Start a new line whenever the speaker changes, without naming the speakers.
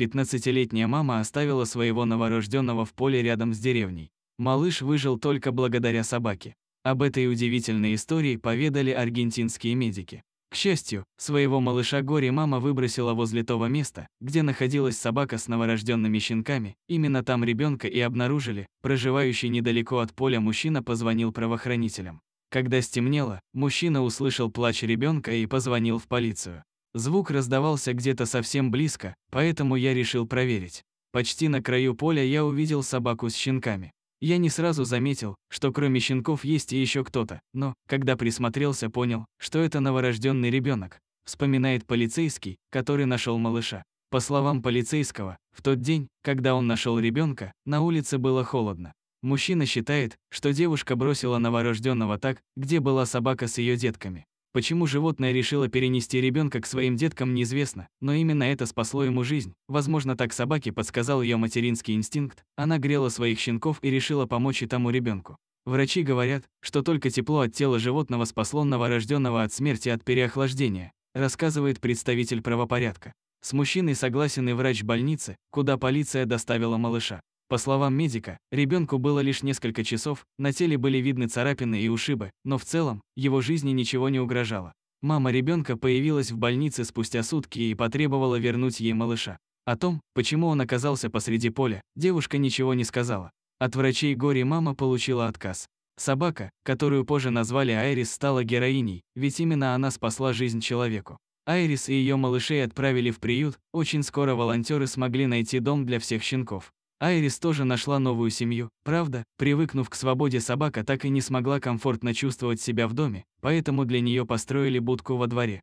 15-летняя мама оставила своего новорожденного в поле рядом с деревней. Малыш выжил только благодаря собаке. Об этой удивительной истории поведали аргентинские медики. К счастью, своего малыша горе мама выбросила возле того места, где находилась собака с новорожденными щенками. Именно там ребенка и обнаружили. Проживающий недалеко от поля мужчина позвонил правоохранителям. Когда стемнело, мужчина услышал плач ребенка и позвонил в полицию. Звук раздавался где-то совсем близко, поэтому я решил проверить. Почти на краю поля я увидел собаку с щенками. Я не сразу заметил, что кроме щенков есть и еще кто-то, но, когда присмотрелся, понял, что это новорожденный ребенок, вспоминает полицейский, который нашел малыша. По словам полицейского, в тот день, когда он нашел ребенка, на улице было холодно. Мужчина считает, что девушка бросила новорожденного так, где была собака с ее детками. Почему животное решило перенести ребенка к своим деткам, неизвестно, но именно это спасло ему жизнь. Возможно, так собаке подсказал ее материнский инстинкт, она грела своих щенков и решила помочь и тому ребенку. Врачи говорят, что только тепло от тела животного спасло новорожденного от смерти от переохлаждения, рассказывает представитель правопорядка. С мужчиной согласен и врач больницы, куда полиция доставила малыша. По словам медика, ребенку было лишь несколько часов, на теле были видны царапины и ушибы, но в целом его жизни ничего не угрожало. Мама ребенка появилась в больнице спустя сутки и потребовала вернуть ей малыша. О том, почему он оказался посреди поля, девушка ничего не сказала. От врачей горе мама получила отказ. Собака, которую позже назвали Айрис, стала героиней, ведь именно она спасла жизнь человеку. Айрис и ее малышей отправили в приют, очень скоро волонтеры смогли найти дом для всех щенков. Айрис тоже нашла новую семью, правда, привыкнув к свободе собака так и не смогла комфортно чувствовать себя в доме, поэтому для нее построили будку во дворе.